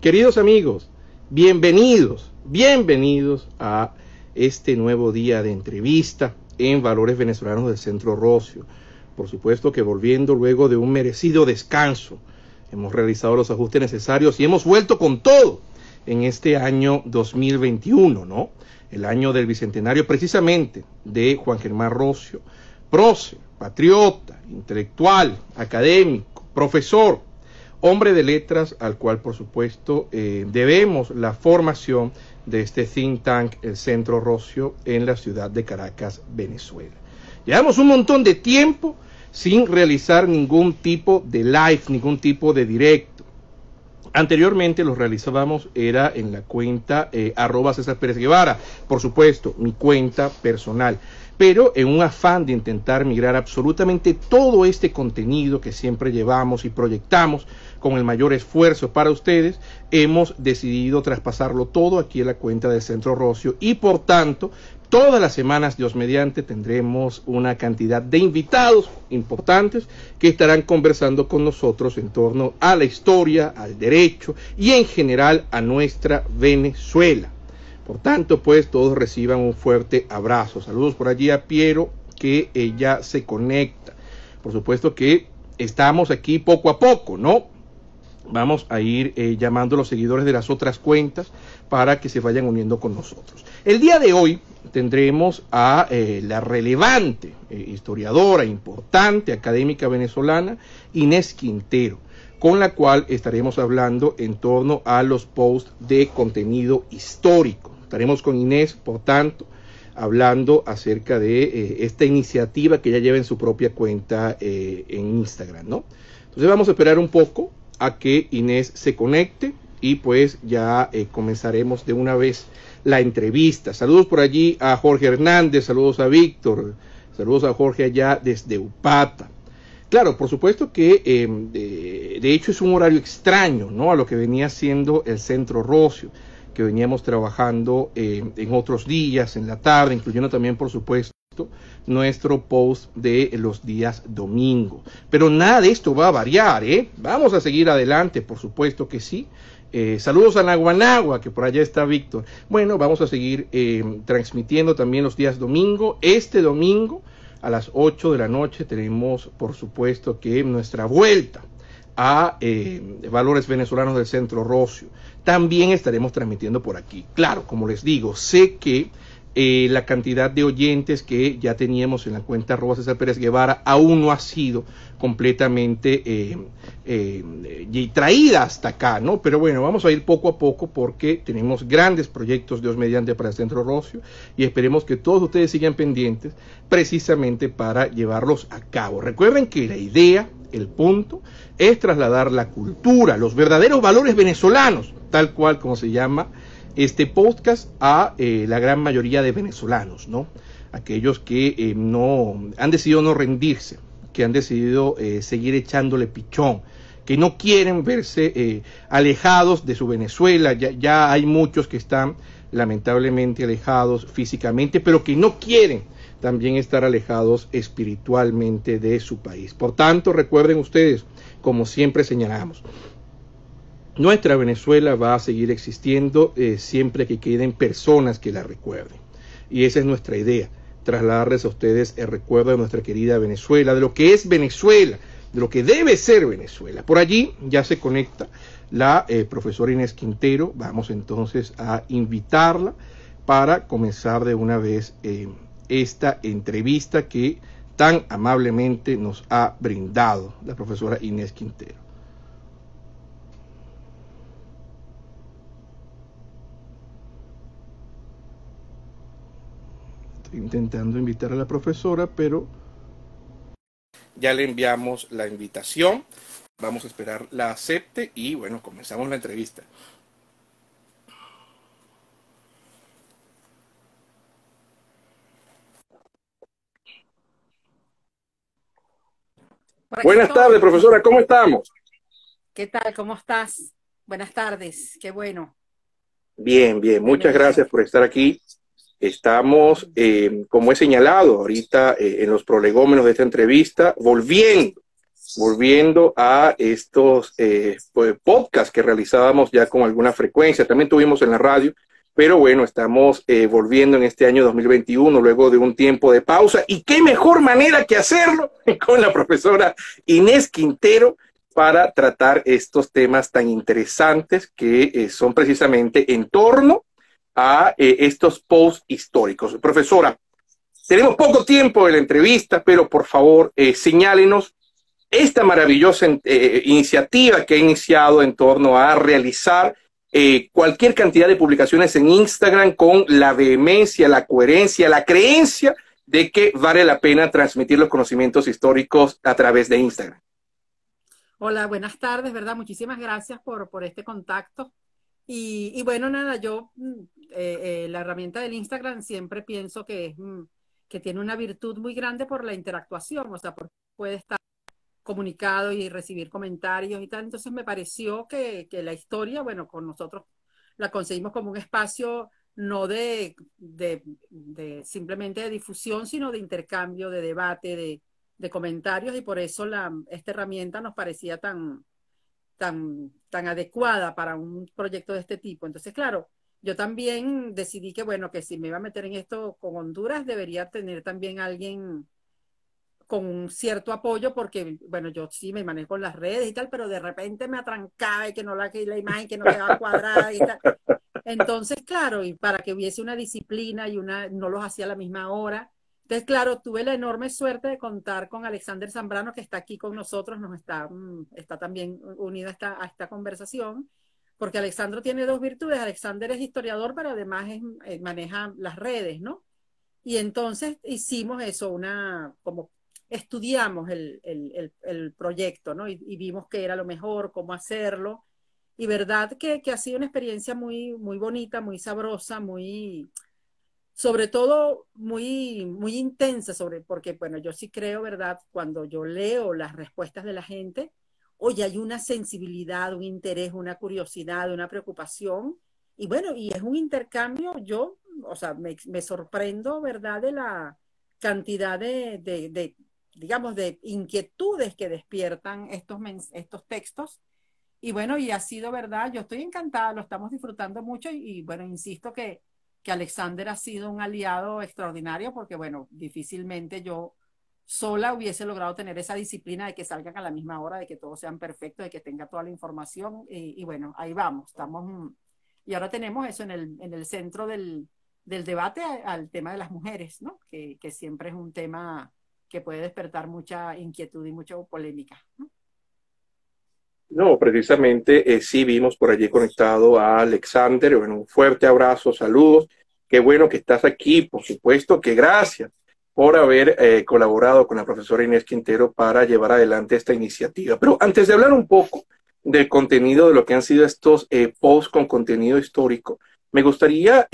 Queridos amigos, bienvenidos, bienvenidos a este nuevo día de entrevista en Valores Venezolanos del Centro Rocio. Por supuesto que volviendo luego de un merecido descanso, hemos realizado los ajustes necesarios y hemos vuelto con todo en este año 2021, ¿no? El año del bicentenario precisamente de Juan Germán Rocio, prócer, patriota, intelectual, académico, profesor, hombre de letras al cual por supuesto eh, debemos la formación de este think tank, el Centro Rocio, en la ciudad de Caracas, Venezuela. Llevamos un montón de tiempo sin realizar ningún tipo de live, ningún tipo de directo. Anteriormente lo realizábamos era en la cuenta eh, arroba César Pérez Guevara, por supuesto, mi cuenta personal pero en un afán de intentar migrar absolutamente todo este contenido que siempre llevamos y proyectamos con el mayor esfuerzo para ustedes, hemos decidido traspasarlo todo aquí en la cuenta del Centro Rocio y por tanto Todas las semanas, Dios mediante, tendremos una cantidad de invitados importantes que estarán conversando con nosotros en torno a la historia, al derecho y en general a nuestra Venezuela. Por tanto, pues todos reciban un fuerte abrazo. Saludos por allí a Piero, que ella se conecta. Por supuesto que estamos aquí poco a poco, ¿no? Vamos a ir eh, llamando a los seguidores de las otras cuentas para que se vayan uniendo con nosotros. El día de hoy tendremos a eh, la relevante eh, historiadora, importante, académica venezolana, Inés Quintero, con la cual estaremos hablando en torno a los posts de contenido histórico. Estaremos con Inés, por tanto, hablando acerca de eh, esta iniciativa que ya lleva en su propia cuenta eh, en Instagram, ¿no? Entonces vamos a esperar un poco a que Inés se conecte y pues ya eh, comenzaremos de una vez la entrevista. Saludos por allí a Jorge Hernández, saludos a Víctor, saludos a Jorge allá desde Upata. Claro, por supuesto que em, de, de, hecho es un horario extraño, ¿no? A lo que venía siendo el centro Rocio que veníamos trabajando eh, en otros días, en la tarde, incluyendo también, por supuesto, nuestro post de los días domingo. Pero nada de esto va a variar, ¿eh? Vamos a seguir adelante, por supuesto que sí. Eh, saludos a Naguanagua, que por allá está Víctor. Bueno, vamos a seguir eh, transmitiendo también los días domingo. Este domingo a las 8 de la noche tenemos, por supuesto, que nuestra vuelta a valores venezolanos del Centro Rocio también estaremos transmitiendo por aquí. Claro, como les digo, sé que eh, la cantidad de oyentes que ya teníamos en la cuenta arroba César Pérez Guevara aún no ha sido completamente eh, eh, traída hasta acá, ¿no? Pero bueno, vamos a ir poco a poco porque tenemos grandes proyectos, Dios mediante, para el Centro Rocio y esperemos que todos ustedes sigan pendientes precisamente para llevarlos a cabo. Recuerden que la idea, el punto, es trasladar la cultura, los verdaderos valores venezolanos tal cual como se llama este podcast a eh, la gran mayoría de venezolanos, ¿no? Aquellos que eh, no han decidido no rendirse, que han decidido eh, seguir echándole pichón, que no quieren verse alejados de su Venezuela. ya hay muchos que están lamentablemente alejados físicamente, pero que no quieren también estar alejados espiritualmente de su país. Por tanto, recuerden ustedes, como siempre señalamos, nuestra Venezuela va a seguir existiendo eh, siempre que queden personas que la recuerden. Y esa es nuestra idea, trasladarles a ustedes el recuerdo de nuestra querida Venezuela, de lo que es Venezuela, de lo que debe ser Venezuela. Por allí ya se conecta la eh, profesora Inés Quintero. Vamos entonces a invitarla para comenzar de una vez eh, esta entrevista que tan amablemente nos ha brindado la profesora Inés Quintero. intentando invitar a la profesora, pero... Ya le enviamos la invitación, vamos a esperar la acepte y bueno, comenzamos la entrevista. Buenas tardes, profesora, ¿cómo estamos? ¿Qué tal? ¿Cómo estás? Buenas tardes, qué bueno. Bien, bien, muchas gracias por estar aquí Estamos, em, como he señalado ahorita eh, en los prolegómenos de esta entrevista, volviendo, volviendo a estos eh, pues, podcasts que realizábamos ya con alguna frecuencia. También tuvimos en la radio, pero bueno, estamos eh, volviendo en este año 2021, luego de un tiempo de pausa. ¿Y qué mejor manera que hacerlo con la profesora Inés Quintero? para tratar estos temas tan interesantes que son precisamente en torno a eh, estos posts históricos. Profesora, tenemos poco tiempo en la entrevista, pero por favor, eh, señálenos esta maravillosa eh, iniciativa que ha iniciado en torno a realizar cualquier cantidad de publicaciones en Instagram con la vehemencia, la coherencia, la creencia de que vale la pena transmitir los conocimientos históricos a través de Instagram. Hola, buenas tardes, ¿verdad? Muchísimas gracias por, por este contacto. Y, bueno, nada, yo mm, eh, eh, la herramienta del Instagram siempre pienso que, mm, que tiene una virtud muy grande por la interactuación, o sea, porque puede estar comunicado y recibir comentarios y tal. Entonces me pareció que, la historia, bueno, con nosotros la conseguimos como un espacio no de, simplemente de difusión, sino de intercambio, de debate, de, comentarios, y por eso la, esta herramienta nos parecía tan, tan, tan adecuada para un proyecto de este tipo. Entonces, claro, yo también decidí que, bueno, que si me iba a meter en esto con Honduras, debería tener también alguien con cierto apoyo, porque, bueno, yo sí me manejo en las redes y tal, pero de repente me atrancaba y que no la, que la imagen, que no quedaba cuadrada y tal. Entonces, claro, y para que hubiese una disciplina y una, no los hacía a la misma hora. Entonces, claro, tuve la enorme suerte de contar con Alexander Zambrano, que está aquí con nosotros, nos está, mm, está también unida a esta, conversación, porque Alexandro tiene dos virtudes. Alexander es historiador, pero además eh, maneja las redes, ¿no? Y entonces hicimos eso, una, como estudiamos el, proyecto, ¿no? Y, vimos qué era lo mejor, cómo hacerlo. Y verdad que, que ha sido una experiencia muy, muy bonita, muy sabrosa, muy sobre todo muy, muy intensa, sobre, porque bueno, yo sí creo, ¿verdad? Cuando yo leo las respuestas de la gente, oye, hay una sensibilidad, un interés, una curiosidad, una preocupación, y bueno, y es un intercambio, yo, o sea, me, sorprendo, ¿verdad? De la cantidad de, de, digamos, de inquietudes que despiertan estos, estos textos. Y bueno, y ha sido verdad, yo estoy encantada, lo estamos disfrutando mucho y bueno, insisto que que Alexander ha sido un aliado extraordinario porque, bueno, difícilmente yo sola hubiese logrado tener esa disciplina de que salgan a la misma hora, de que todos sean perfectos, de que tenga toda la información. Y, bueno, ahí vamos, estamos. Y ahora tenemos eso en el, en el centro del, del debate al tema de las mujeres, ¿no? Que, que, siempre es un tema que puede despertar mucha inquietud y mucha polémica. ¿no? No, precisamente eh, sí vimos por allí conectado a Alexander. Bueno, un fuerte abrazo, saludos. Qué bueno que estás aquí, por supuesto que gracias por haber eh, colaborado con la profesora Inés Quintero para llevar adelante esta iniciativa. Pero antes de hablar un poco del contenido de lo que han sido estos eh, posts con contenido histórico, me gustaría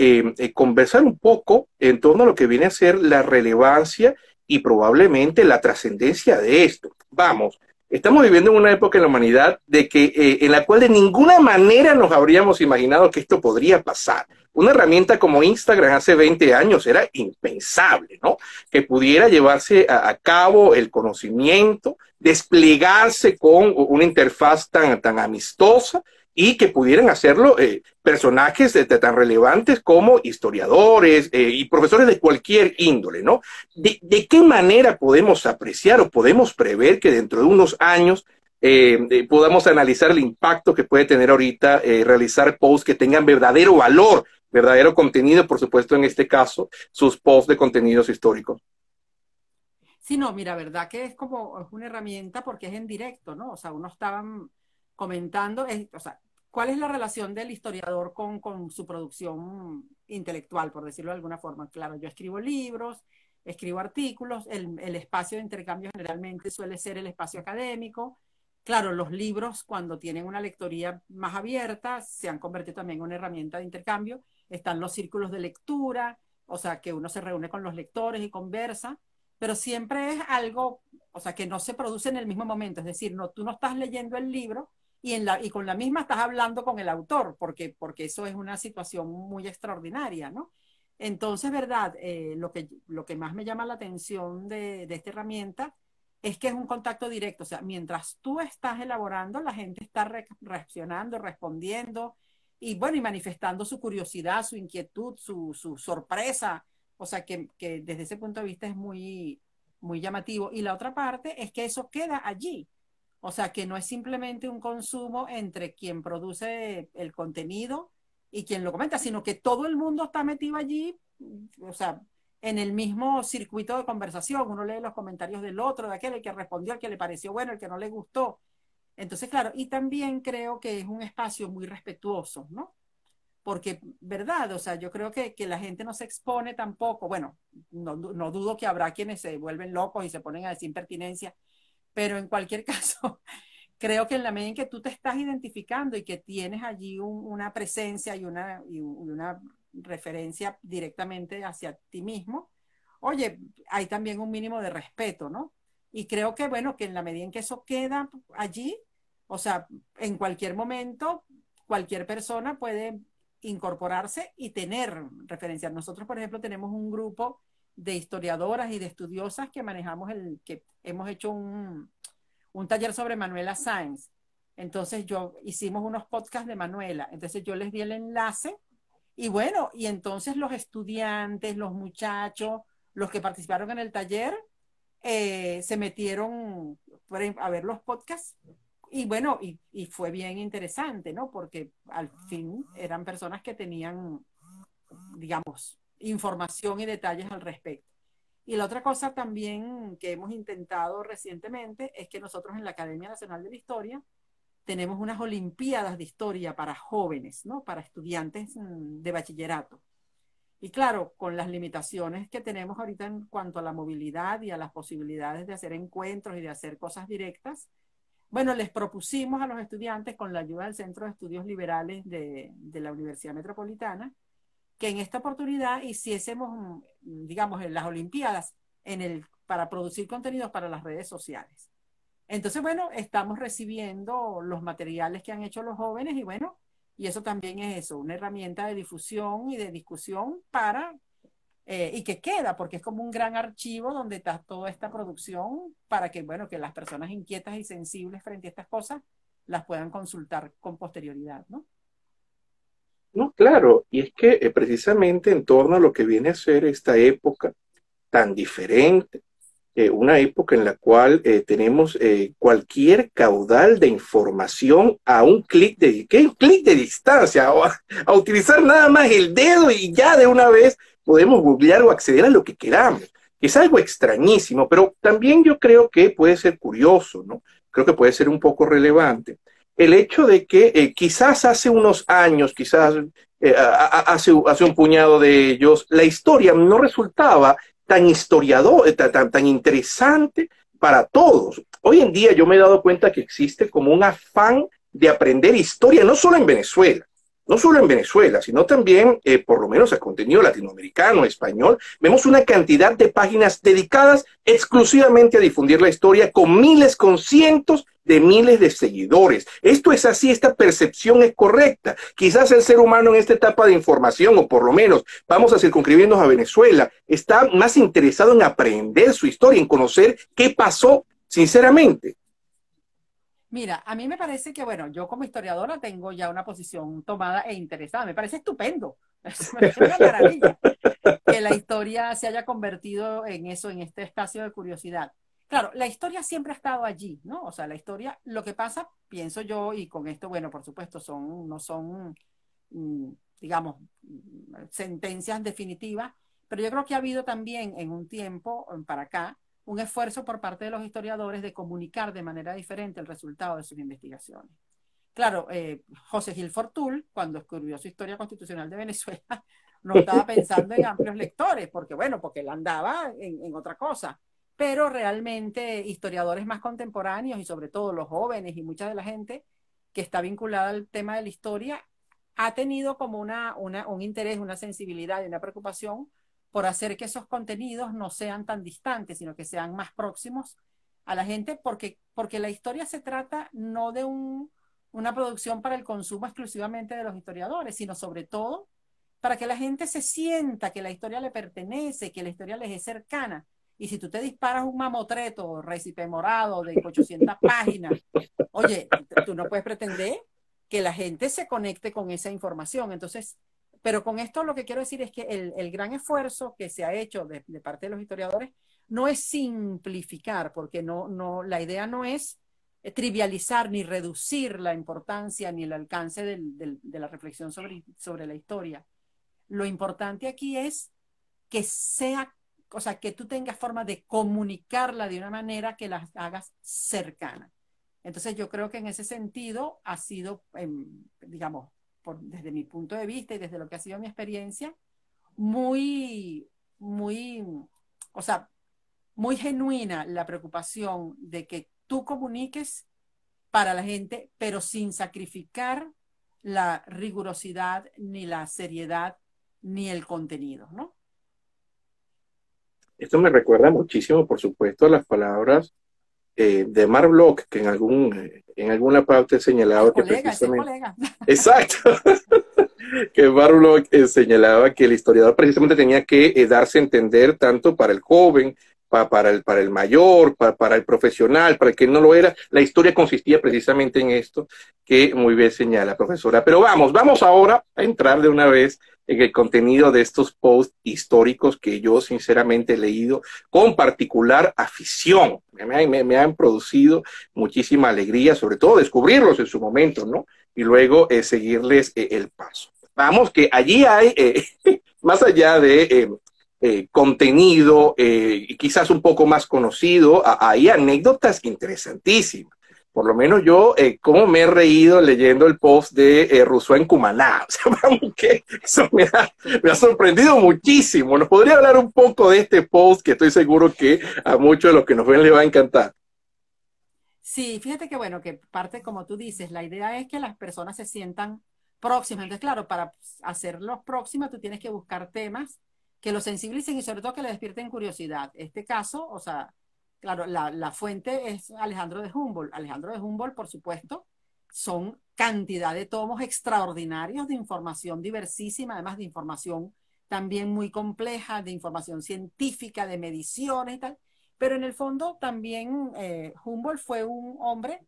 conversar un poco en torno a lo que viene a ser la relevancia y probablemente la trascendencia de esto. Vamos, Estamos viviendo en una época en la humanidad de que, eh, en la cual de ninguna manera nos habríamos imaginado que esto podría pasar. Una herramienta como Instagram hace 20 años era impensable, ¿no? Que pudiera llevarse a, cabo el conocimiento, desplegarse con una interfaz tan, tan amistosa y que pudieran hacerlo eh, personajes tan relevantes como historiadores eh, y profesores de cualquier índole, ¿no? De, qué manera podemos apreciar o podemos prever que dentro de unos años eh, podamos analizar el impacto que puede tener ahorita realizar posts que tengan verdadero valor, verdadero contenido, por supuesto, en este caso, sus posts de contenidos históricos? Sí, no, mira, verdad que es como una herramienta porque es en directo, ¿no? O sea, uno estaban comentando, o sea, ¿Cuál es la relación del historiador con, su producción intelectual, por decirlo de alguna forma? Claro, yo escribo libros, escribo artículos, el, el, espacio de intercambio generalmente suele ser el espacio académico. Claro, los libros cuando tienen una lectoría más abierta se han convertido también en una herramienta de intercambio. Están los círculos de lectura, o sea, que uno se reúne con los lectores y conversa, pero siempre es algo, o sea, que no se produce en el mismo momento. Es decir, no, tú no estás leyendo el libro, y, con la misma estás hablando con el autor, porque, porque eso es una situación muy extraordinaria, ¿no? Entonces, ¿verdad? Eh, lo, que, lo que más me llama la atención de, de esta herramienta es que es un contacto directo, o sea, mientras tú estás elaborando, la gente está reaccionando, respondiendo y bueno, y manifestando su curiosidad, su inquietud, su, sorpresa, o sea, que, que, desde ese punto de vista es muy, muy llamativo. Y la otra parte es que eso queda allí, o sea, que no es simplemente un consumo entre quien produce el contenido y quien lo comenta, sino que todo el mundo está metido allí, o sea, en el mismo circuito de conversación. Uno lee los comentarios del otro, de aquel, el que respondió, el que le pareció bueno, el que no le gustó. Entonces, claro, y también creo que es un espacio muy respetuoso, ¿no? Porque, ¿verdad? O sea, yo creo que, que la gente no se expone tampoco. Bueno, no, no, dudo que habrá quienes se vuelven locos y se ponen a decir impertinencia, pero en cualquier caso, creo que en la medida en que tú te estás identificando y que tienes allí una presencia y una, y una referencia directamente hacia ti mismo, oye, hay también un mínimo de respeto, ¿no? Y creo que, bueno, que en la medida en que eso queda allí, o sea, en cualquier momento, cualquier persona puede incorporarse y tener referencia. Nosotros, por ejemplo, tenemos un grupo de historiadoras y de estudiosas que manejamos el, que hemos hecho un, taller sobre Manuela Sáenz. Entonces yo hicimos unos podcasts de Manuela. Entonces yo les di el enlace y bueno, y entonces los estudiantes, los muchachos, los que participaron en el taller, eh, se metieron a ver los podcasts y bueno, y, fue bien interesante, ¿no? Porque al fin eran personas que tenían, digamos, información y detalles al respecto. Y la otra cosa también que hemos intentado recientemente es que nosotros en la Academia Nacional de la Historia tenemos unas Olimpiadas de Historia para jóvenes, ¿no? Para estudiantes mm, de bachillerato. Y claro, con las limitaciones que tenemos ahorita en cuanto a la movilidad y a las posibilidades de hacer encuentros y de hacer cosas directas, bueno, les propusimos a los estudiantes, con la ayuda del Centro de Estudios Liberales de la Universidad Metropolitana, en esta oportunidad hiciésemos, mm, digamos, en las Olimpiadas en el, para producir contenidos para las redes sociales. Entonces, bueno, estamos recibiendo los materiales que han hecho los jóvenes y bueno, y eso también es eso, una herramienta de difusión y de discusión para, eh, y que queda, porque es como un gran archivo donde está toda esta producción para que, bueno, que las personas inquietas y sensibles frente a estas cosas las puedan consultar con posterioridad, ¿no? No, claro, y es que eh, precisamente en torno a lo que viene a ser esta época tan diferente, eh, una época en la cual eh, tenemos cualquier caudal de información a un clic de, clic de distancia, a, utilizar nada más el dedo y ya de una vez podemos googlear o acceder a lo que queramos. Es algo extrañísimo, pero también yo creo que puede ser curioso, ¿no? Creo que puede ser un poco relevante el hecho de que eh, quizás hace unos años, quizás eh, hace, un puñado de ellos, la historia no resultaba tan historiador, eh, tan, tan interesante para todos. Hoy en día yo me he dado cuenta que existe como un afán de aprender historia, no solo en Venezuela, no solo en Venezuela, sino también, eh, por lo menos, a contenido latinoamericano, español, vemos una cantidad de páginas dedicadas exclusivamente a difundir la historia con miles, con cientos de miles de seguidores. Esto es así, esta percepción es correcta. Quizás el ser humano en esta etapa de información, o por lo menos vamos a circunscribirnos a Venezuela, está más interesado en aprender su historia, en conocer qué pasó sinceramente Mira, a mí me parece que, bueno, yo como historiadora tengo ya una posición tomada e interesada. Me parece estupendo. Me parece una maravilla que la historia se haya convertido en eso, en este espacio de curiosidad. Claro, la historia siempre ha estado allí, ¿no? O sea, la historia, lo que pasa, pienso yo, y con esto, bueno, por supuesto, son, no son, mm, digamos, sentencias definitivas, pero yo creo que ha habido también en un tiempo para acá un esfuerzo por parte de los historiadores de comunicar de manera diferente el resultado de sus investigaciones. Claro, eh, José Gil Fortul, cuando escribió su historia constitucional de Venezuela, no estaba pensando en amplios lectores, porque bueno, porque él andaba en, en otra cosa. Pero realmente historiadores más contemporáneos y sobre todo los jóvenes y mucha de la gente que está vinculada al tema de la historia ha tenido como una, una, un interés, una sensibilidad y una preocupación por hacer que esos contenidos no sean tan distantes, sino que sean más próximos a la gente, porque, porque la historia se trata no de un, una producción para el consumo exclusivamente de los historiadores, sino sobre todo para que la gente se sienta que la historia le pertenece, que la historia les es cercana. Y si tú te disparas un mamotreto, récipe morado de 800 páginas, oye, tú no puedes pretender que la gente se conecte con esa información. Entonces, pero con esto lo que quiero decir es que el, el gran esfuerzo que se ha hecho de, parte de los historiadores no es simplificar, porque no, no, la idea no es eh, trivializar ni reducir la importancia ni el alcance del, de la reflexión sobre, sobre la historia. Lo importante aquí es que sea, o sea, que tú tengas forma de comunicarla de una manera que la hagas cercana. Entonces yo creo que en ese sentido ha sido, em, digamos, desde mi punto de vista y desde lo que ha sido mi experiencia, muy, muy, o sea, muy genuina la preocupación de que tú comuniques para la gente, pero sin sacrificar la rigurosidad, ni la seriedad, ni el contenido, ¿no? Esto me recuerda muchísimo, por supuesto, a las palabras eh, de Mar que en, algún, en alguna parte señalaba que que eh, señalaba que el historiador precisamente tenía que eh, darse a entender tanto para el joven, para, el, para el mayor, para el profesional, para el que no lo era. La historia consistía precisamente en esto que muy bien señala, profesora. Pero vamos, vamos ahora a entrar de una vez en el contenido de estos posts históricos que yo sinceramente he leído con particular afición. Me, han producido muchísima alegría, sobre todo descubrirlos en su momento, ¿no? Y luego eh, seguirles eh, el paso. Vamos, que allí hay, eh, más allá de contenido quizás un poco más conocido, hay anécdotas interesantísimas por lo menos yo, como eh, cómo me he reído leyendo el post de eh, Rousseau en Cumaná. O sea, que eso me ha, sorprendido muchísimo. ¿Nos podría hablar un poco de este post que estoy seguro que a muchos de los que nos ven les va a encantar? Sí, fíjate que bueno, que parte, como tú dices, la idea es que las personas se sientan próximas. Entonces, claro, para hacerlos próximas, tú tienes que buscar temas que los sensibilicen y sobre todo que les despierten curiosidad. Este caso, o sea, Claro, la, fuente es Alejandro de Humboldt. Alejandro de Humboldt, por supuesto, son cantidad de tomos extraordinarios de información diversísima, además de información también muy compleja, de información científica, de mediciones y tal. Pero en el fondo también eh, Humboldt fue un hombre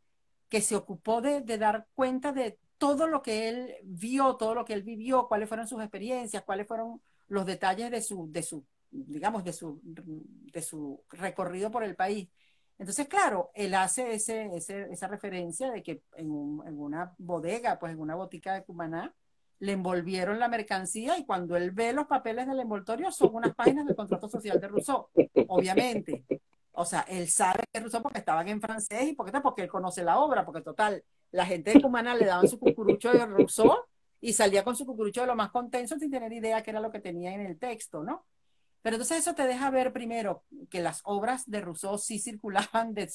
que se ocupó de, de dar cuenta de todo lo que él vio, todo lo que él vivió, cuáles fueron sus experiencias, cuáles fueron los detalles de su, de su digamos, de su, de su recorrido por el país. Entonces, claro, él hace ese, esa referencia de que en, una bodega, pues en una botica de Cumaná, le envolvieron la mercancía y cuando él ve los papeles del envoltorio son unas páginas del contrato social de Rousseau, obviamente. O sea, él sabe que Rousseau porque estaban en francés y porque, porque él conoce la obra, porque total, la gente de Cumaná le daban su cucurucho de Rousseau y salía con su cucurucho de lo más contento sin tener idea qué era lo que tenía en el texto, ¿no? Pero entonces eso te deja ver primero que las obras de Rousseau sí circulaban de,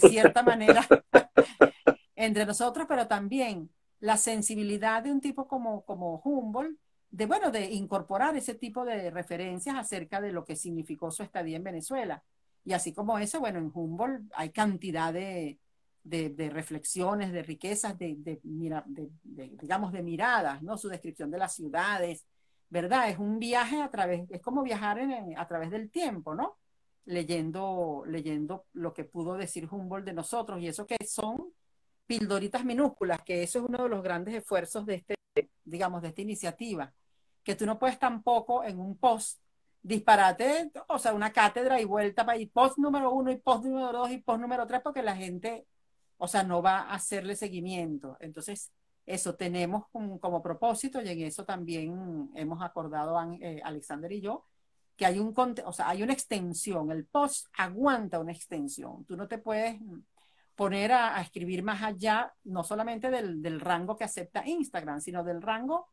cierta manera entre nosotros, pero también la sensibilidad de un tipo como, como Humboldt, de, bueno, de incorporar ese tipo de referencias acerca de lo que significó su estadía en Venezuela. Y así como eso, bueno, en Humboldt hay cantidad de, reflexiones, de riquezas, de, digamos, de miradas, ¿no? Su descripción de las ciudades, ¿verdad? Es un viaje a través, es como viajar a través del tiempo, ¿no? Leyendo, leyendo lo que pudo decir Humboldt de nosotros y eso que son pildoritas minúsculas, que eso es uno de los grandes esfuerzos de este, digamos, de esta iniciativa, que tú no puedes tampoco en un post disparate, o sea, una cátedra y vuelta para y post número uno y post número dos y post número tres, porque la gente, o sea, no va a hacerle seguimiento. Entonces, eso tenemos como, propósito y en eso también hemos acordado eh, Alexander y yo, que hay, un, o sea, hay una extensión, el post aguanta una extensión. Tú no te puedes poner a, escribir más allá, no solamente del, rango que acepta Instagram, sino del rango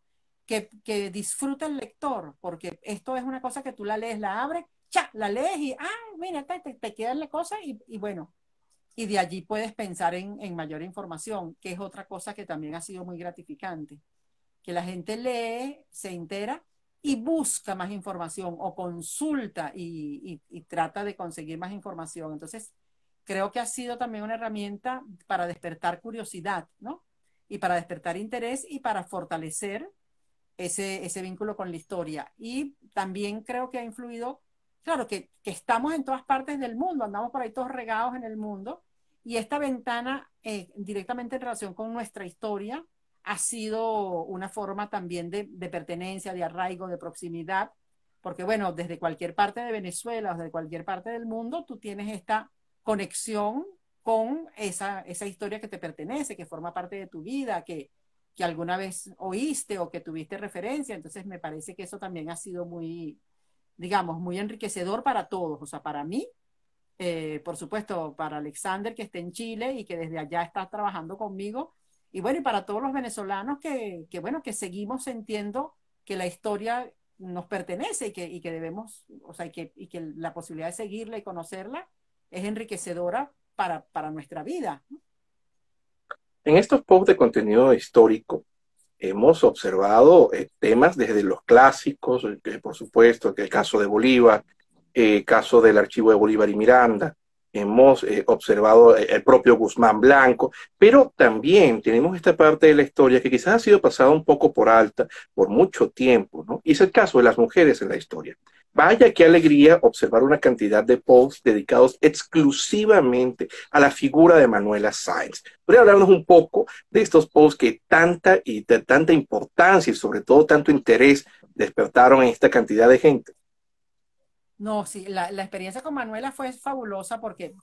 que, disfruta el lector, porque esto es una cosa que tú la lees, la abres, cha, la lees y, ah, mira, te, te, te queda la cosa y bueno, y de allí puedes pensar en, mayor información, que es otra cosa que también ha sido muy gratificante, que la gente lee, se entera y busca más información o consulta y, trata de conseguir más información. Entonces, creo que ha sido también una herramienta para despertar curiosidad, ¿no? Y para despertar interés y para fortalecer ese, ese vínculo con la historia. Y también creo que ha influido claro, que, que, estamos en todas partes del mundo, andamos por ahí todos regados en el mundo, y esta ventana, eh, directamente en relación con nuestra historia, ha sido una forma también de, pertenencia, de arraigo, de proximidad, porque bueno, desde cualquier parte de Venezuela o desde cualquier parte del mundo, tú tienes esta conexión con esa, historia que te pertenece, que forma parte de tu vida, que, que alguna vez oíste o que tuviste referencia. Entonces, me parece que eso también ha sido muy, digamos, muy enriquecedor para todos, o sea, para mí eh, por supuesto, para Alexander, que está en Chile y que desde allá está trabajando conmigo. Y bueno, y para todos los venezolanos que, bueno, que seguimos sintiendo que la historia nos pertenece y que, y que debemos, o sea, y que, y que, la posibilidad de seguirla y conocerla es enriquecedora para, para nuestra vida. En estos posts de contenido histórico, hemos observado eh, temas desde los clásicos, que por supuesto, que el caso de Bolívar, eh, caso del archivo de Bolívar y Miranda, hemos eh, observado eh, el propio Guzmán Blanco, pero también tenemos esta parte de la historia que quizás ha sido pasada un poco por alta por mucho tiempo, ¿no? Y es el caso de las mujeres en la historia. Vaya qué alegría observar una cantidad de posts dedicados exclusivamente a la figura de Manuela Sáenz. Podría hablarnos un poco de estos posts que tanta y tanta importancia y sobre todo tanto interés despertaron en esta cantidad de gente. No, sí, la, experiencia con Manuela fue fabulosa porque,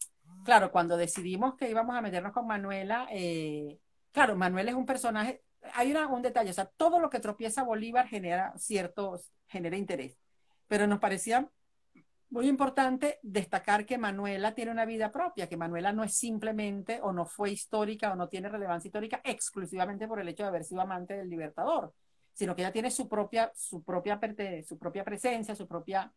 claro, cuando decidimos que íbamos a meternos con Manuela, eh, claro, Manuela es un personaje, hay un detalle, o sea, todo lo que tropieza Bolívar genera ciertos, genera interés, pero nos parecía muy importante destacar que Manuela tiene una vida propia, que Manuela no es simplemente o no fue histórica o no tiene relevancia histórica exclusivamente por el hecho de haber sido amante del Libertador, sino que ella tiene su propia, su propia presencia, su propia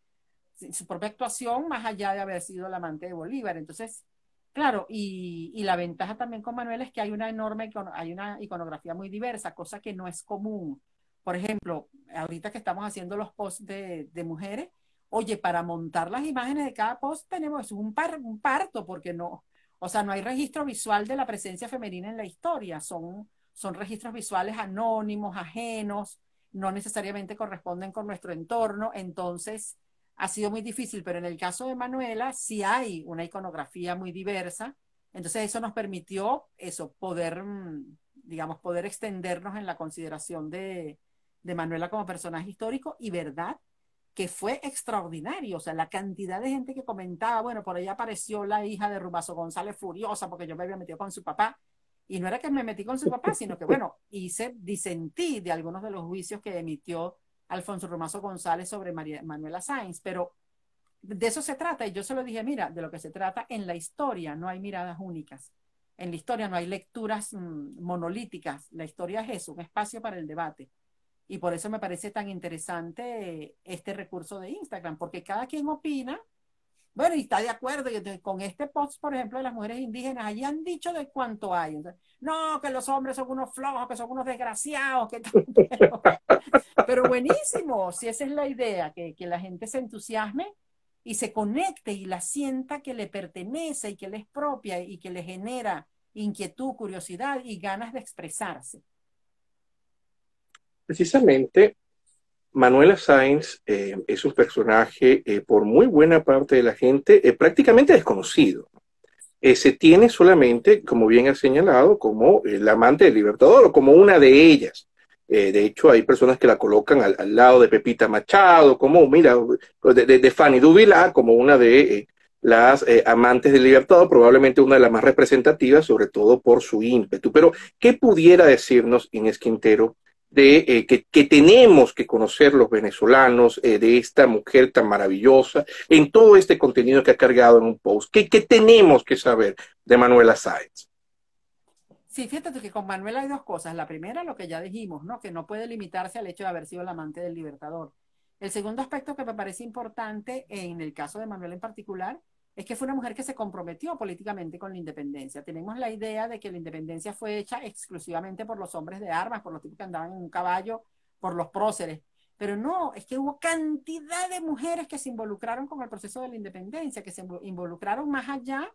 su propia actuación, más allá de haber sido la amante de Bolívar. Entonces, claro, y, la ventaja también con Manuel es que hay una enorme, hay una iconografía muy diversa, cosa que no es común. Por ejemplo, ahorita que estamos haciendo los posts de, de mujeres, oye, para montar las imágenes de cada post tenemos un, par, un parto, porque no, o sea, no hay registro visual de la presencia femenina en la historia, son, son registros visuales anónimos, ajenos, no necesariamente corresponden con nuestro entorno, entonces ha sido muy difícil, pero en el caso de Manuela sí hay una iconografía muy diversa, entonces eso nos permitió eso, poder, mm, digamos, poder extendernos en la consideración de, de Manuela como personaje histórico y verdad que fue extraordinario, o sea, la cantidad de gente que comentaba, bueno, por ahí apareció la hija de Rubazo González furiosa porque yo me había metido con su papá, y no era que me metí con su papá, sino que, bueno, hice, disentí de algunos de los juicios que emitió Alfonso Romazo González sobre María Manuela Sáenz, pero de eso se trata y yo se lo dije, mira, de lo que se trata en la historia no hay miradas únicas, en la historia no hay lecturas mm, monolíticas, la historia es eso, un espacio para el debate. Y por eso me parece tan interesante este recurso de Instagram, porque cada quien opina bueno, y está de acuerdo. con este post, por ejemplo, de las mujeres indígenas, allí han dicho de cuánto hay. no, que los hombres son unos flojos, que son unos desgraciados, que pero, buenísimo, si esa es la idea, que, que, la gente se entusiasme y se conecte y la sienta que le pertenece y que le es propia y que le genera inquietud, curiosidad y ganas de expresarse. Precisamente Manuela Sainz eh, es un personaje eh, por muy buena parte de la gente eh, prácticamente desconocido. se tiene solamente, como bien ha señalado, como el amante del Libertador o como una de ellas. de hecho, hay personas que la colocan al, lado de Pepita Machado, como, mira, pues, de, de, Fanny Duvila, como una de las amantes del Libertador, probablemente una de las más representativas, sobre todo por su ímpetu. Pero, ¿qué pudiera decirnos Inés Quintero? de, eh, que, tenemos que conocer los venezolanos, eh, de esta mujer tan maravillosa, en todo este contenido que ha cargado en un post. ¿Qué, tenemos que saber de Manuela Sáenz? Sí, fíjate que con Manuela hay dos cosas. La primera, lo que ya dijimos, ¿no? Que no puede limitarse al hecho de haber sido la amante del libertador. El segundo aspecto que me parece importante en el caso de Manuela en particular es que fue una mujer que se comprometió políticamente con la independencia. Tenemos la idea de que la independencia fue hecha exclusivamente por los hombres de armas, por los tipos que andaban en un caballo, por los próceres. Pero no, es que hubo cantidad de mujeres que se involucraron con el proceso de la independencia, que se involucraron más allá.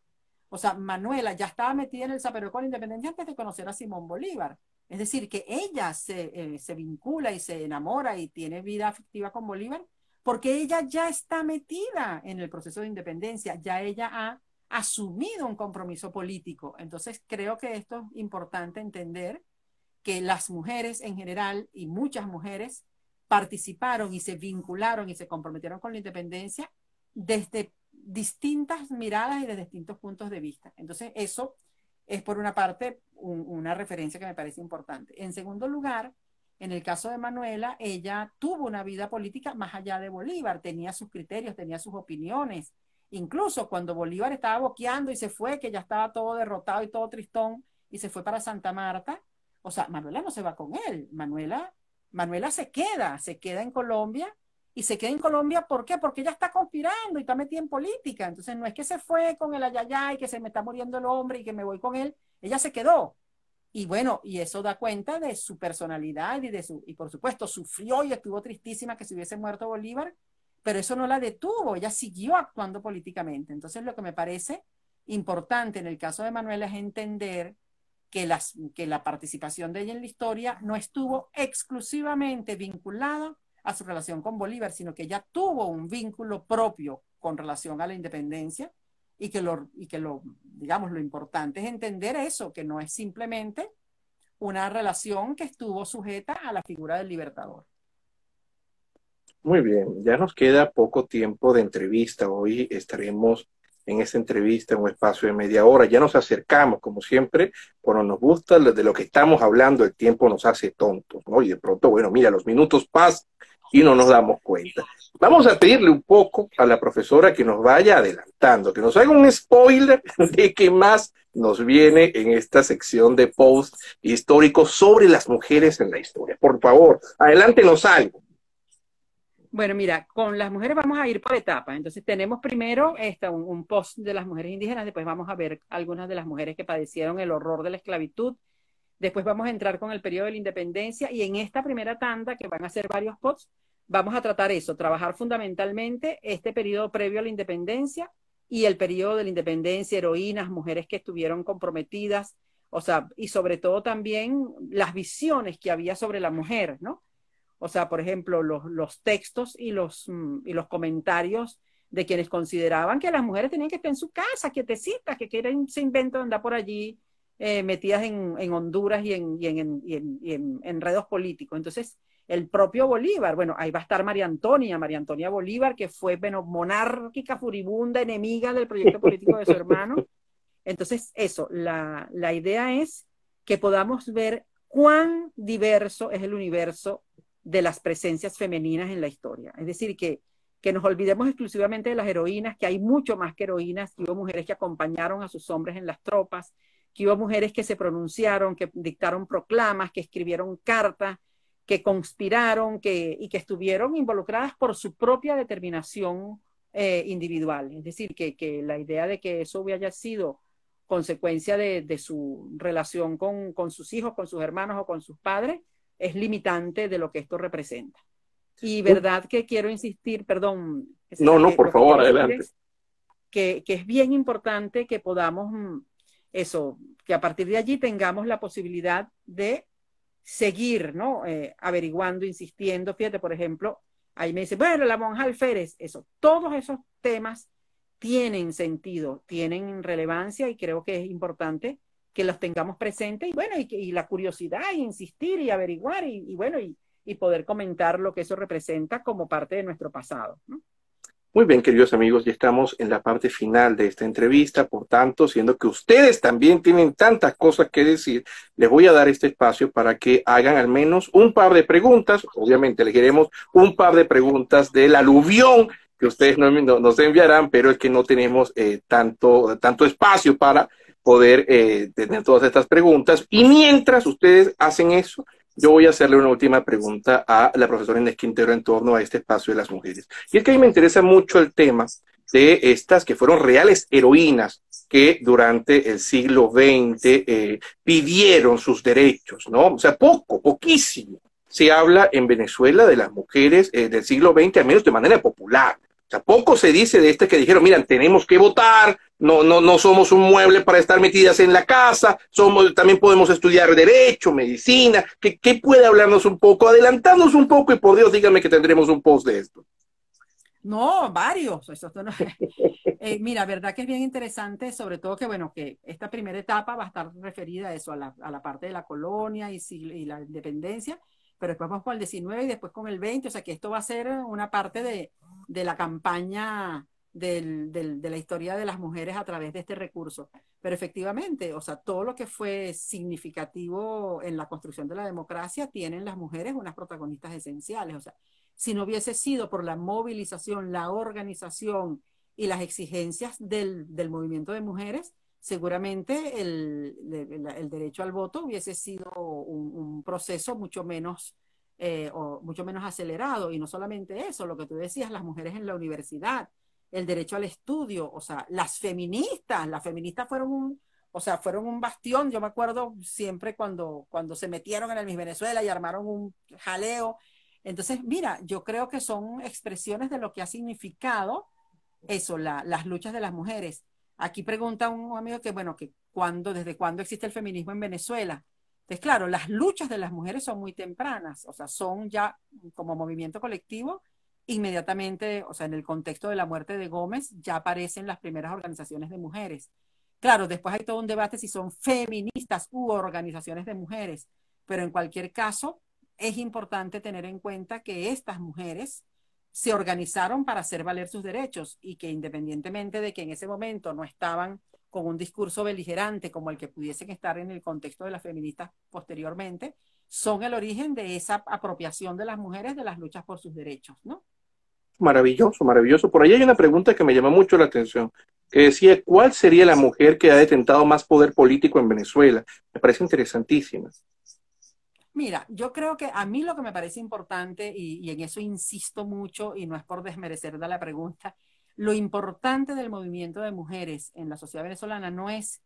O sea, Manuela ya estaba metida en el Zapero con la independencia antes de conocer a Simón Bolívar. Es decir, que ella se, eh, se vincula y se enamora y tiene vida afectiva con Bolívar porque ella ya está metida en el proceso de independencia, ya ella ha asumido un compromiso político. Entonces, creo que esto es importante entender que las mujeres en general y muchas mujeres participaron y se vincularon y se comprometieron con la independencia desde distintas miradas y desde distintos puntos de vista. Entonces, eso es por una parte una referencia que me parece importante. En segundo lugar, en el caso de Manuela, ella tuvo una vida política más allá de Bolívar, tenía sus criterios, tenía sus opiniones. Incluso cuando Bolívar estaba boqueando y se fue, que ya estaba todo derrotado y todo tristón, y se fue para Santa Marta, o sea, Manuela no se va con él, Manuela, Manuela se queda, se queda en Colombia y se queda en Colombia, ¿por qué? Porque ella está conspirando y está metida en política. Entonces, no es que se fue con el ayayay, que se me está muriendo el hombre y que me voy con él. Ella se quedó. Y bueno, y eso da cuenta de su personalidad y de su, y por supuesto sufrió y estuvo tristísima que se hubiese muerto Bolívar, pero eso no la detuvo, ella siguió actuando políticamente. Entonces lo que me parece importante en el caso de Manuela es entender que, las, que la participación de ella en la historia no estuvo exclusivamente vinculada a su relación con Bolívar, sino que ella tuvo un vínculo propio con relación a la independencia, y que lo, y que lo digamos, lo importante es entender eso, que no es simplemente una relación que estuvo sujeta a la figura del libertador. Muy bien, ya nos queda poco tiempo de entrevista. Hoy estaremos en esta entrevista en un espacio de media hora. Ya nos acercamos, como siempre, cuando nos gusta de lo que estamos hablando, el tiempo nos hace tontos, ¿no? Y de pronto, bueno, mira, los minutos pasan y no nos damos cuenta. Vamos a pedirle un poco a la profesora que nos vaya adelantando, que nos haga un spoiler de qué más nos viene en esta sección de post histórico sobre las mujeres en la historia. Por favor, adelante adelántenos algo. Bueno, mira, con las mujeres vamos a ir por etapas. Entonces tenemos primero esta, un post de las mujeres indígenas, después vamos a ver algunas de las mujeres que padecieron el horror de la esclavitud Después vamos a entrar con el periodo de la independencia y en esta primera tanda, que van a ser varios pods, vamos a tratar eso, trabajar fundamentalmente este periodo previo a la independencia y el periodo de la independencia, heroínas, mujeres que estuvieron comprometidas, o sea, y sobre todo también las visiones que había sobre la mujer, ¿no? O sea, por ejemplo, los, textos y los, mm, los comentarios de quienes consideraban que las mujeres tenían que estar en su casa, quietecitas, que quieren se invento andar por allí eh, metidas en, Honduras y en, enredos políticos. Entonces, el propio Bolívar, bueno, ahí va a estar María Antonia, María Antonia Bolívar, que fue monárquica, furibunda, enemiga del proyecto político de su hermano. Entonces, eso, la, idea es que podamos ver cuán diverso es el universo de las presencias femeninas en la historia. Es decir, que, nos olvidemos exclusivamente de las heroínas, que hay mucho más que heroínas, que hubo mujeres que acompañaron a sus hombres en las tropas, que hubo mujeres que se pronunciaron, que dictaron proclamas, que escribieron cartas, que conspiraron que, y que estuvieron involucradas por su propia determinación eh, individual. Es decir, que, la idea de que eso hubiera sido consecuencia de, su relación con, sus hijos, con sus hermanos o con sus padres, es limitante de lo que esto representa. Y verdad que quiero insistir, perdón. No, no, por eh, favor, adelante. Que, que es bien importante que podamos mm, eso, que a partir de allí tengamos la posibilidad de seguir, ¿no? Eh, averiguando, insistiendo. Fíjate, por ejemplo, ahí me dice, bueno, la monja alférez, eso, todos esos temas tienen sentido, tienen relevancia y creo que es importante que los tengamos presentes y bueno, y, la curiosidad, e insistir y averiguar y, bueno, y, y, poder comentar lo que eso representa como parte de nuestro pasado, ¿no? Muy bien, queridos amigos, ya estamos en la parte final de esta entrevista, por tanto, siendo que ustedes también tienen tantas cosas que decir, les voy a dar este espacio para que hagan al menos un par de preguntas, obviamente les queremos un par de preguntas del aluvión que ustedes nos enviarán, pero es que no tenemos eh, tanto, tanto espacio para poder eh, tener todas estas preguntas. Y mientras ustedes hacen eso, yo voy a hacerle una última pregunta a la profesora Inés Quintero en torno a este espacio de las mujeres. Y es que a mí me interesa mucho el tema de estas que fueron reales heroínas que durante el siglo XX eh, pidieron sus derechos, ¿no? O sea, poco, poquísimo se habla en Venezuela de las mujeres eh, del siglo XX, al menos de manera popular poco se dice de este que dijeron, mira, tenemos que votar, no, no, no somos un mueble para estar metidas en la casa, somos, también podemos estudiar derecho, medicina, ¿qué, puede hablarnos un poco? Adelantarnos un poco y por Dios dígame que tendremos un post de esto. No, varios. Eh, mira, verdad que es bien interesante, sobre todo que, bueno, que esta primera etapa va a estar referida a eso, a la, parte de la colonia y, y la independencia, pero después vamos con el 19 y después con el 20, o sea que esto va a ser una parte de, de la campaña de la historia de las mujeres a través de este recurso. Pero efectivamente, o sea, todo lo que fue significativo en la construcción de la democracia tienen las mujeres unas protagonistas esenciales. O sea, si no hubiese sido por la movilización, la organización y las exigencias del, movimiento de mujeres, seguramente el, derecho al voto hubiese sido un proceso mucho menos eh, o mucho menos acelerado. Y no solamente eso, lo que tú decías, las mujeres en la universidad, el derecho al estudio, o sea, las feministas, las feministas fueron un, o sea, fueron un bastión. Yo me acuerdo siempre cuando, cuando se metieron en el Miss Venezuela y armaron un jaleo. Entonces, mira, yo creo que son expresiones de lo que ha significado eso, las luchas de las mujeres. Aquí pregunta un amigo que, bueno, que cuando, desde cuándo existe el feminismo en Venezuela. Entonces, claro, las luchas de las mujeres son muy tempranas, o sea, son ya como movimiento colectivo, inmediatamente, o sea, en el contexto de la muerte de Gómez, ya aparecen las primeras organizaciones de mujeres. Claro, después hay todo un debate si son feministas u organizaciones de mujeres, pero en cualquier caso, es importante tener en cuenta que estas mujeres se organizaron para hacer valer sus derechos y que independientemente de que en ese momento no estaban con un discurso beligerante como el que pudiesen estar en el contexto de las feministas posteriormente, son el origen de esa apropiación de las mujeres de las luchas por sus derechos, ¿no? Maravilloso, maravilloso. Por ahí hay una pregunta que me llama mucho la atención, que decía, ¿cuál sería la mujer que ha detentado más poder político en Venezuela? Me parece interesantísima. Mira, yo creo que a mí lo que me parece importante, y, en eso insisto mucho, y no es por desmerecer la pregunta, lo importante del movimiento de mujeres en la sociedad venezolana no es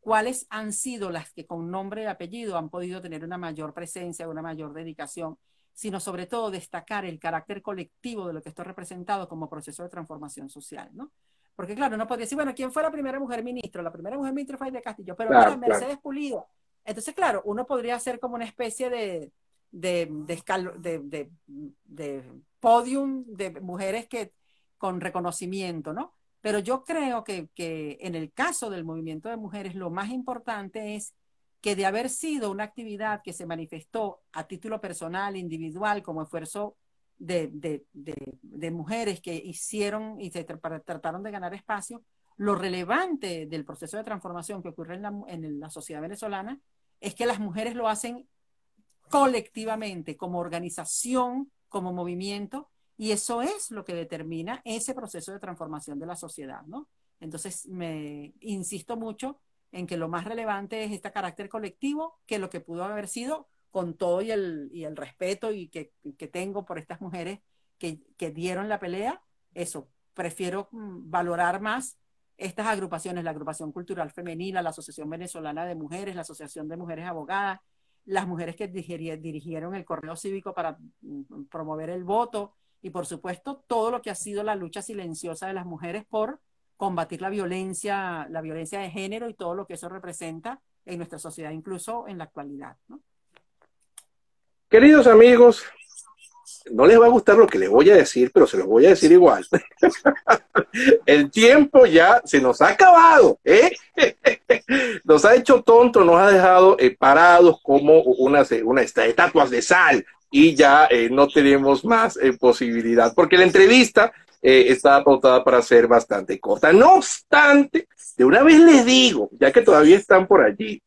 cuáles han sido las que con nombre y apellido han podido tener una mayor presencia, una mayor dedicación, sino sobre todo destacar el carácter colectivo de lo que está representado como proceso de transformación social, ¿no? Porque claro, no podría decir, bueno, ¿quién fue la primera mujer ministra? La primera mujer ministra fue de Castillo, pero claro, Mercedes Pulido. Entonces, claro, uno podría hacer como una especie de, de, de podium de mujeres que con reconocimiento, ¿no? Pero yo creo que, en el caso del movimiento de mujeres, lo más importante es que de haber sido una actividad que se manifestó a título personal, individual, como esfuerzo de, mujeres que hicieron y se trataron de ganar espacio, lo relevante del proceso de transformación que ocurre en la, en la sociedad venezolana es que las mujeres lo hacen colectivamente, como organización, como movimiento, y eso es lo que determina ese proceso de transformación de la sociedad, ¿no? Entonces, me insisto mucho en que lo más relevante es este carácter colectivo que lo que pudo haber sido con todo y el, respeto y que, tengo por estas mujeres que, que dieron la pelea, eso, prefiero mm, valorar más estas agrupaciones, la agrupación cultural femenina, la Asociación Venezolana de Mujeres, la Asociación de Mujeres Abogadas, las mujeres que dirigieron el correo cívico para mm, promover el voto, y por supuesto todo lo que ha sido la lucha silenciosa de las mujeres por combatir la violencia, la violencia de género y todo lo que eso representa en nuestra sociedad, incluso en la actualidad. Queridos amigos, no les va a gustar lo que les voy a decir, pero se los voy a decir igual. El tiempo ya se nos ha acabado, ¿eh? Nos ha hecho tontos, nos ha dejado eh, parados como unas, unas estatuas de sal, y ya eh, no tenemos más eh, posibilidad, porque la entrevista eh, está aportada para ser bastante corta. No obstante, de una vez les digo, ya que todavía están por allí,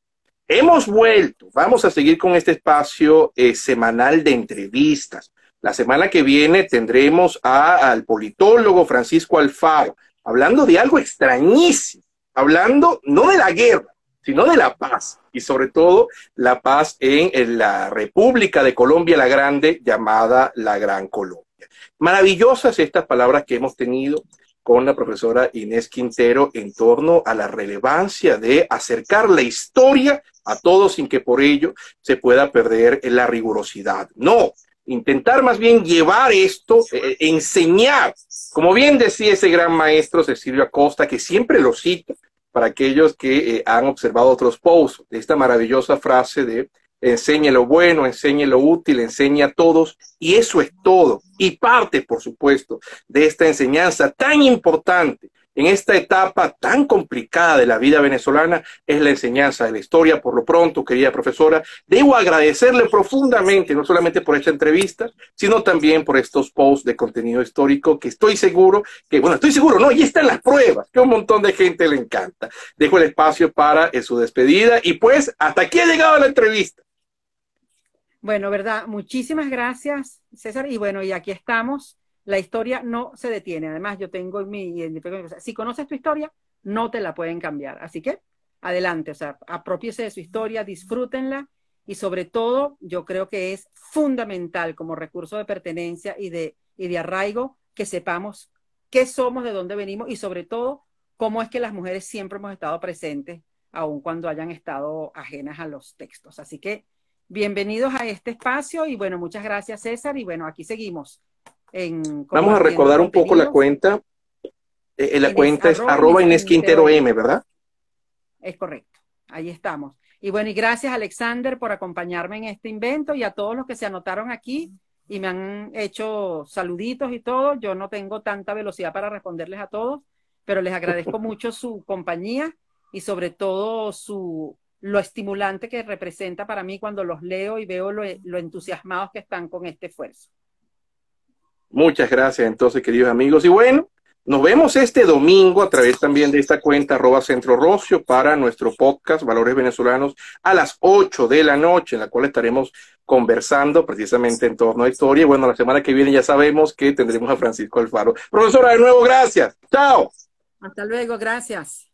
hemos vuelto, vamos a seguir con este espacio semanal de entrevistas. La semana que viene tendremos a, al politólogo Francisco Alfaro, hablando de algo extrañísimo, hablando no de la guerra, sino de la paz, y sobre todo la paz en, la República de Colombia la Grande, llamada la Gran Colombia. Maravillosas estas palabras que hemos tenido con la profesora Inés Quintero en torno a la relevancia de acercar la historia a todos sin que por ello se pueda perder la rigurosidad. No, intentar más bien llevar esto, eh, eh, enseñar, como bien decía ese gran maestro Cecilio Acosta, que siempre lo cita, para aquellos que eh, han observado otros posts, esta maravillosa frase de enseñe lo bueno, enseñe lo útil, enseñe a todos, y eso es todo, y parte, por supuesto, de esta enseñanza tan importante en esta etapa tan complicada de la vida venezolana es la enseñanza de la historia. Por lo pronto, querida profesora, debo agradecerle profundamente, no solamente por esta entrevista, sino también por estos posts de contenido histórico que estoy seguro que, bueno, estoy seguro, no, y están las pruebas, que a un montón de gente le encanta. Dejo el espacio para eh, su despedida y pues hasta aquí ha llegado la entrevista. Bueno, verdad, muchísimas gracias, César. Y bueno, y aquí estamos la historia no se detiene. Además, yo tengo mi si conoces tu historia, no te la pueden cambiar. Así que adelante, o sea, apropiese de su historia, disfrútenla y sobre todo, yo creo que es fundamental como recurso de pertenencia y de, y de arraigo que sepamos qué somos, de dónde venimos y sobre todo cómo es que las mujeres siempre hemos estado presentes, aun cuando hayan estado ajenas a los textos. Así que bienvenidos a este espacio y bueno, muchas gracias César y bueno, aquí seguimos Vamos a recordar un poco la cuenta. Eh, eh, la cuenta es arroba Inés Quintero, M, ¿verdad? Es correcto. Ahí estamos. Y bueno, y gracias Alexander por acompañarme en este invento y a todos los que se anotaron aquí y me han hecho saluditos y todo. Yo no tengo tanta velocidad para responderles a todos, pero les agradezco mucho su compañía y sobre todo su lo estimulante que representa para mí cuando los leo y veo lo entusiasmados que están con este esfuerzo. Muchas gracias entonces, queridos amigos. Y bueno, nos vemos este domingo a través también de esta cuenta arroba Centro Rocio para nuestro podcast Valores Venezolanos a las 8 de la noche, en la cual estaremos conversando precisamente en torno a historia. Y bueno, la semana que viene ya sabemos que tendremos a Francisco Alfaro. Profesora, de nuevo, gracias. Chao. Hasta luego, gracias.